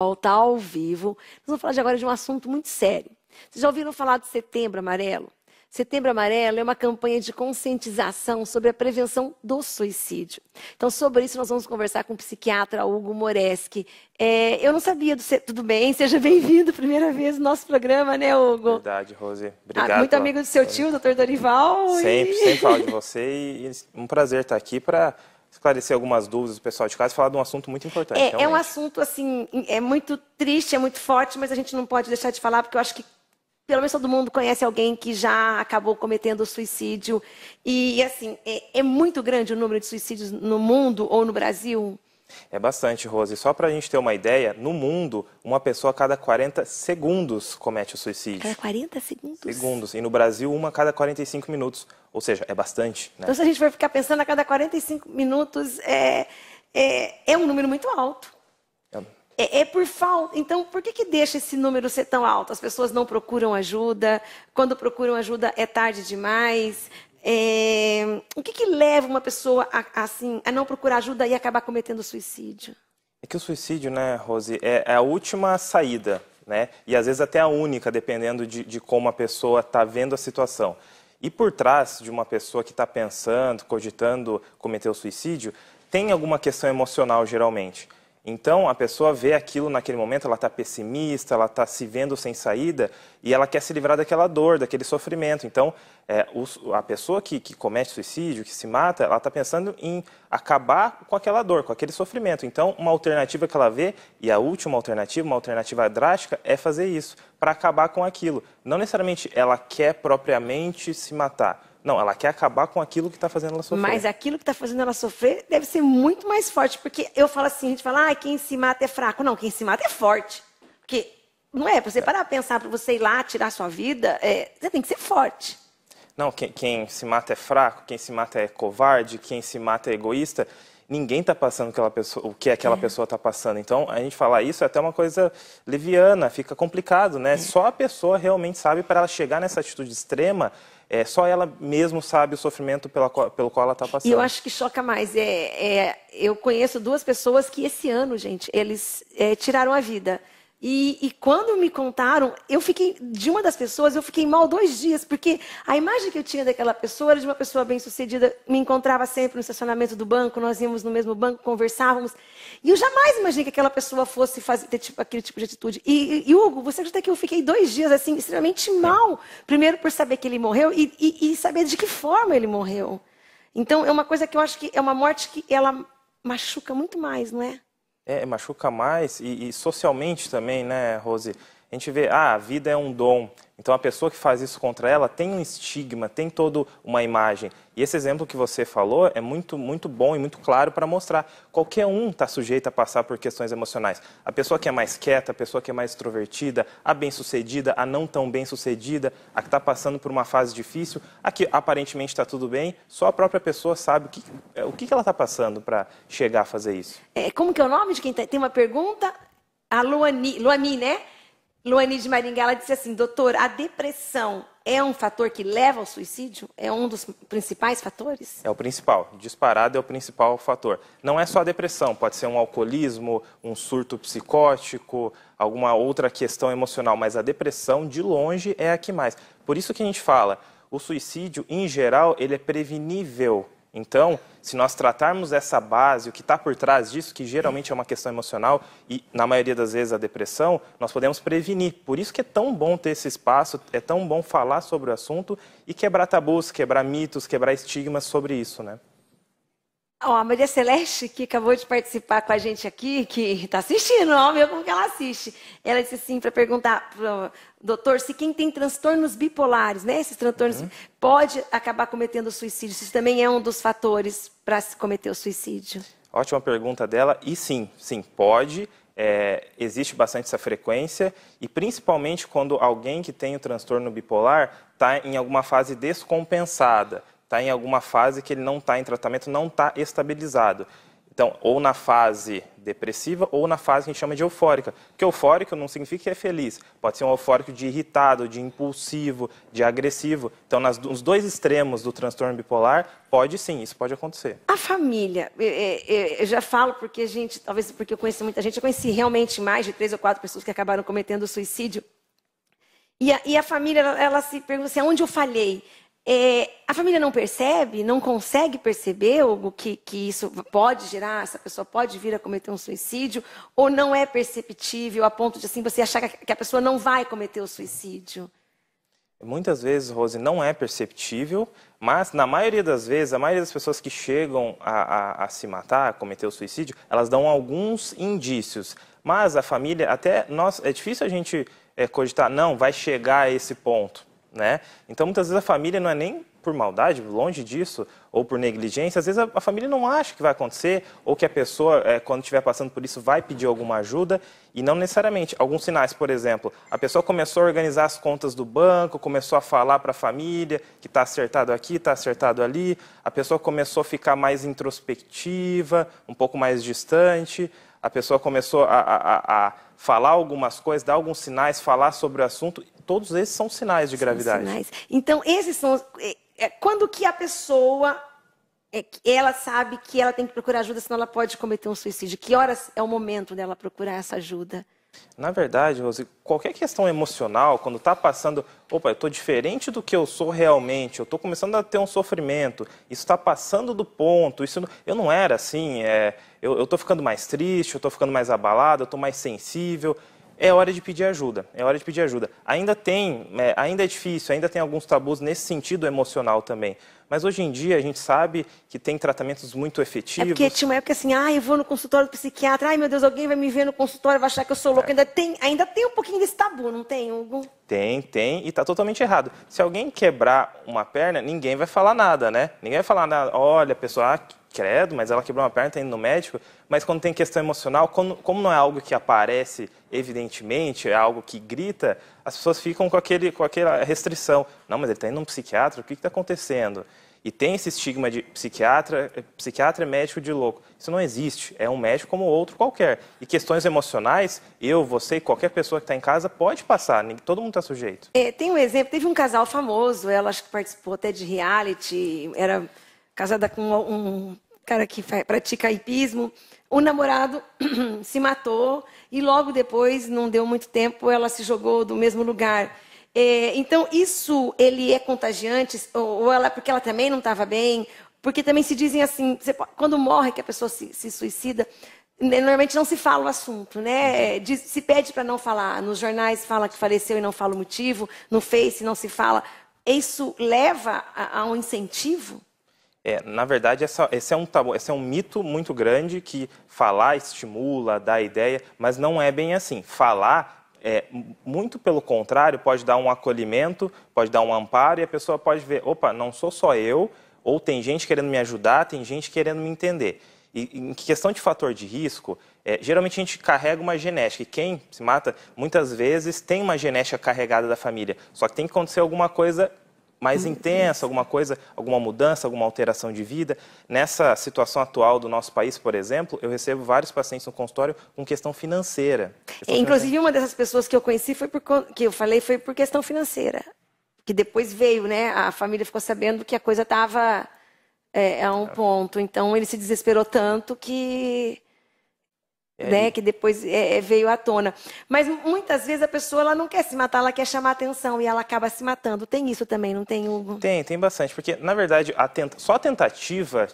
volta ao vivo. Nós vamos falar de agora de um assunto muito sério. Vocês já ouviram falar de Setembro Amarelo? Setembro Amarelo é uma campanha de conscientização sobre a prevenção do suicídio. Então, sobre isso, nós vamos conversar com o psiquiatra Hugo Moreski. É, eu não sabia do ser, Tudo bem? Seja bem-vindo, primeira vez no nosso programa, né, Hugo? Verdade, Rose. Ah, Obrigado. Ah, muito amigo do seu tio, doutor Dorival. Sempre, e... sempre falo de você e é um prazer estar aqui para esclarecer algumas dúvidas do pessoal de casa e falar de um assunto muito importante. É, é, um assunto, assim, é muito triste, é muito forte, mas a gente não pode deixar de falar, porque eu acho que pelo menos todo mundo conhece alguém que já acabou cometendo suicídio. E, assim, é, é muito grande o número de suicídios no mundo ou no Brasil. É bastante, Rose. Só para a gente ter uma ideia, no mundo, uma pessoa a cada 40 segundos comete o suicídio. Cada 40 segundos? Segundos. E no Brasil, uma a cada 45 minutos. Ou seja, é bastante. Né? Então, se a gente for ficar pensando a cada 45 minutos, é, é, é um número muito alto. É. É, é por falta. Então, por que, que deixa esse número ser tão alto? As pessoas não procuram ajuda. Quando procuram ajuda, é tarde demais. É, o que, que, leva uma pessoa a, assim, a não procurar ajuda e acabar cometendo suicídio? É que o suicídio, né, Rose, é, é a última saída, né? E às vezes até a única, dependendo de, de como a pessoa está vendo a situação. E por trás de uma pessoa que está pensando, cogitando cometer o suicídio, tem alguma questão emocional geralmente. Então, a pessoa vê aquilo naquele momento, ela está pessimista, ela está se vendo sem saída e ela quer se livrar daquela dor, daquele sofrimento. Então, é, o, a pessoa que, que, comete suicídio, que se mata, ela está pensando em acabar com aquela dor, com aquele sofrimento. Então, uma alternativa que ela vê, e a última alternativa, uma alternativa drástica, é fazer isso, para acabar com aquilo. Não necessariamente ela quer propriamente se matar, não, ela quer acabar com aquilo que está fazendo ela sofrer. Mas aquilo que está fazendo ela sofrer deve ser muito mais forte, porque eu falo assim, a gente fala, ah, quem se mata é fraco. Não, quem se mata é forte. Porque, não é, para você é. parar a pensar, para você ir lá tirar sua vida, é, você tem que ser forte. Não, quem, quem se mata é fraco, quem se mata é covarde, quem se mata é egoísta ninguém está passando aquela pessoa, o que aquela é. pessoa está passando. Então, a gente falar isso é até uma coisa leviana, fica complicado, né? É. Só a pessoa realmente sabe para ela chegar nessa atitude extrema, é, só ela mesmo sabe o sofrimento pela, pelo qual ela está passando. E eu acho que choca mais. É, é, eu conheço duas pessoas que esse ano, gente, eles é, tiraram a vida. E, e, quando me contaram, eu fiquei de uma das pessoas, eu fiquei mal dois dias, porque a imagem que eu tinha daquela pessoa era de uma pessoa bem-sucedida. Me encontrava sempre no estacionamento do banco, nós íamos no mesmo banco, conversávamos. E eu jamais imaginei que aquela pessoa fosse fazer, ter tipo, aquele tipo de atitude. E, e, Hugo, você acredita que eu fiquei dois dias assim extremamente mal? Primeiro por saber que ele morreu e, e, e saber de que forma ele morreu. Então é uma coisa que eu acho que é uma morte que ela machuca muito mais, não é? É, machuca mais e, e socialmente também, né, Rose? a gente vê, ah, a vida é um dom. Então a pessoa que faz isso contra ela tem um estigma, tem toda uma imagem. E esse exemplo que você falou é muito, muito bom e muito claro para mostrar. Qualquer um está sujeito a passar por questões emocionais. A pessoa que é mais quieta, a pessoa que é mais extrovertida, a bem-sucedida, a não tão bem-sucedida, a que está passando por uma fase difícil, a que aparentemente está tudo bem, só a própria pessoa sabe o que, é, o que ela está passando para chegar a fazer isso. É, como que é o nome de quem tá, tem uma pergunta? A Luani, Luani né? Luane de Maringá, ela disse assim, doutor, a depressão é um fator que leva ao suicídio? É um dos principais fatores? É o principal. Disparado é o principal fator. Não é só a depressão, pode ser um alcoolismo, um surto psicótico, alguma outra questão emocional, mas a depressão, de longe, é a que mais. Por isso que a gente fala, o suicídio, em geral, ele é prevenível então, se nós tratarmos essa base, o que está por trás disso, que geralmente é uma questão emocional e, na maioria das vezes, a depressão, nós podemos prevenir. Por isso que é tão bom ter esse espaço, é tão bom falar sobre o assunto e quebrar tabus, quebrar mitos, quebrar estigmas sobre isso, né? a Maria Celeste, que acabou de participar com a gente aqui, que está assistindo, ó, meu, como que ela assiste. Ela disse assim, para perguntar pro doutor, se quem tem transtornos bipolares, né, esses transtornos, uhum. pode acabar cometendo suicídio. Isso também é um dos fatores para se cometer o suicídio. Ótima pergunta dela. E sim, sim, pode. É, existe bastante essa frequência e principalmente quando alguém que tem o transtorno bipolar está em alguma fase descompensada está em alguma fase que ele não está em tratamento, não está estabilizado. Então, ou na fase depressiva ou na fase que a gente chama de eufórica. Porque eufórico não significa que é feliz. Pode ser um eufórico de irritado, de impulsivo, de agressivo. Então, nas, nos dois extremos do transtorno bipolar, pode sim, isso pode acontecer. A família, eu, é, eu, é, é, eu já falo porque a gente, talvez porque eu conheço muita gente, eu conheci realmente mais de três ou quatro pessoas que acabaram cometendo suicídio. E a, e a família, ela, ela se pergunta assim, onde eu falhei? É, a família não percebe, não consegue perceber o que, que isso pode gerar, essa pessoa pode vir a cometer um suicídio, ou não é perceptível a ponto de assim você achar que a pessoa não vai cometer o suicídio? Muitas vezes, Rose, não é perceptível, mas na maioria das vezes, a maioria das pessoas que chegam a, a, a se matar, a cometer o suicídio, elas dão alguns indícios. Mas a família, até nós, é difícil a gente é, cogitar, não, vai chegar a esse ponto. Né? Então, muitas vezes a família não é nem por maldade, longe disso, ou por negligência, às vezes a, a família não acha que vai acontecer, ou que a pessoa, é, quando estiver passando por isso, vai pedir alguma ajuda, e não necessariamente. Alguns sinais, por exemplo, a pessoa começou a organizar as contas do banco, começou a falar para a família que está acertado aqui, está acertado ali, a pessoa começou a ficar mais introspectiva, um pouco mais distante, a pessoa começou a, a, a falar algumas coisas, dar alguns sinais, falar sobre o assunto, todos esses são sinais de são gravidade. Sinais. Então, esses são. É, é, quando que a pessoa é, ela sabe que ela tem que procurar ajuda, senão ela pode cometer um suicídio? Que horas é o momento dela procurar essa ajuda? Na verdade, Rose, qualquer questão emocional, quando está passando, opa, eu estou diferente do que eu sou realmente, eu estou começando a ter um sofrimento, isso está passando do ponto, isso, eu não era assim, é, eu estou ficando mais triste, eu estou ficando mais abalado, eu estou mais sensível, é hora de pedir ajuda. É hora de pedir ajuda. Ainda tem, é, ainda é difícil, ainda tem alguns tabus nesse sentido emocional também. Mas hoje em dia a gente sabe que tem tratamentos muito efetivos. É porque tinha uma época assim, ah, eu vou no consultório do psiquiatra, ai meu Deus, alguém vai me ver no consultório, vai achar que eu sou louco. É. Ainda, tem, ainda tem um pouquinho desse tabu, não tem, Hugo? Tem, tem, e está totalmente errado. Se alguém quebrar uma perna, ninguém vai falar nada, né? Ninguém vai falar nada, olha, pessoal, ah, credo, mas ela quebrou uma perna, está indo no médico. Mas quando tem questão emocional, como, como não é algo que aparece evidentemente, é algo que grita, as pessoas ficam com, aquele, com aquela restrição. Não, mas ele está indo no psiquiatra, o que está acontecendo? E tem esse estigma de psiquiatra, psiquiatra é médico de louco. Isso não existe. É um médico como outro qualquer. E questões emocionais, eu, você, qualquer pessoa que está em casa pode passar. Todo mundo está sujeito. É, tem um exemplo. Teve um casal famoso. Ela acho que participou até de reality. Era casada com um cara que pratica hipismo. O namorado se matou e logo depois, não deu muito tempo, ela se jogou do mesmo lugar. É, então, isso ele é contagiante, ou, ou ela porque ela também não estava bem, porque também se dizem assim, você, quando morre que a pessoa se, se, suicida, normalmente não se fala o assunto, né? Uhum. Diz, se pede para não falar, nos jornais fala que faleceu e não fala o motivo, no Face não se fala. Isso leva a, a um incentivo? É, na verdade, essa, esse, é um tabu, esse é um mito muito grande que falar estimula, dá ideia, mas não é bem assim. Falar é, muito pelo contrário, pode dar um acolhimento, pode dar um amparo e a pessoa pode ver, opa, não sou só eu, ou tem gente querendo me ajudar, tem gente querendo me entender. E em questão de fator de risco, é, geralmente a gente carrega uma genética. E quem se mata, muitas vezes, tem uma genética carregada da família. Só que tem que acontecer alguma coisa mais intensa, alguma coisa, alguma mudança, alguma alteração de vida. Nessa situação atual do nosso país, por exemplo, eu recebo vários pacientes no consultório com questão financeira. Questão é, Inclusive, financeira. uma dessas pessoas que eu conheci foi por, que eu falei foi por questão financeira. Que depois veio, né? A família ficou sabendo que a coisa estava é, a um é. ponto. Então ele se desesperou tanto que é. Né, que depois é, é, veio à tona. Mas muitas vezes a pessoa ela não quer se matar, ela quer chamar atenção e ela acaba se matando. Tem isso também, não tem, Hugo? Tem, tem bastante. Porque, na verdade, a tenta... só a tentativa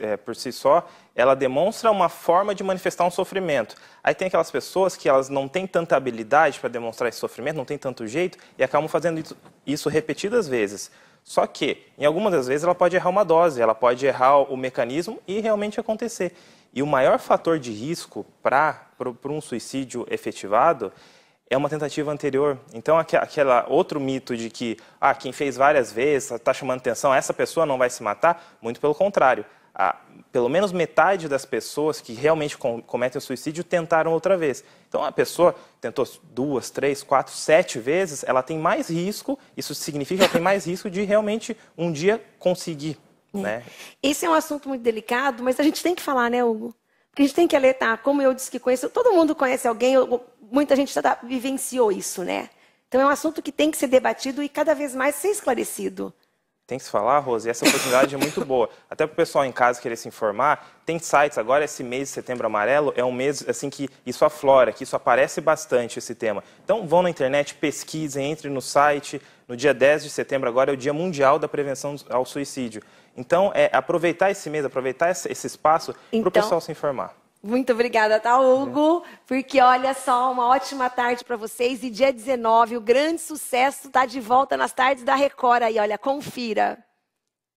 é, por si só, ela demonstra uma forma de manifestar um sofrimento. Aí tem aquelas pessoas que elas não têm tanta habilidade para demonstrar esse sofrimento, não tem tanto jeito, e acabam fazendo isso repetidas vezes. Só que, em algumas das vezes, ela pode errar uma dose, ela pode errar o mecanismo e realmente acontecer. E o maior fator de risco para um suicídio efetivado é uma tentativa anterior. Então, aquela outro mito de que ah, quem fez várias vezes está tá chamando atenção, essa pessoa não vai se matar, muito pelo contrário. Ah, pelo menos metade das pessoas que realmente com, cometem suicídio tentaram outra vez. Então, a pessoa tentou duas, três, quatro, sete vezes, ela tem mais risco, isso significa que ela tem mais risco de realmente um dia conseguir é. Né? Esse é um assunto muito delicado, mas a gente tem que falar, né, Hugo? Porque a gente tem que alertar. Como eu disse que conheço, todo mundo conhece alguém, muita gente já tá, vivenciou isso, né? Então é um assunto que tem que ser debatido e cada vez mais ser esclarecido tem que se falar, Rose, e essa oportunidade é muito boa. Até para o pessoal em casa querer se informar, tem sites agora, esse mês de setembro amarelo é um mês assim que isso aflora, que isso aparece bastante esse tema. Então vão na internet, pesquisem, entrem no site. No dia 10 de setembro agora é o Dia Mundial da Prevenção ao Suicídio. Então, é aproveitar esse mês, aproveitar esse espaço então, para o pessoal se informar. Muito obrigada, tá, Hugo? É. Porque olha só, uma ótima tarde para vocês. E dia 19, o grande sucesso está de volta nas tardes da Record aí, olha, confira.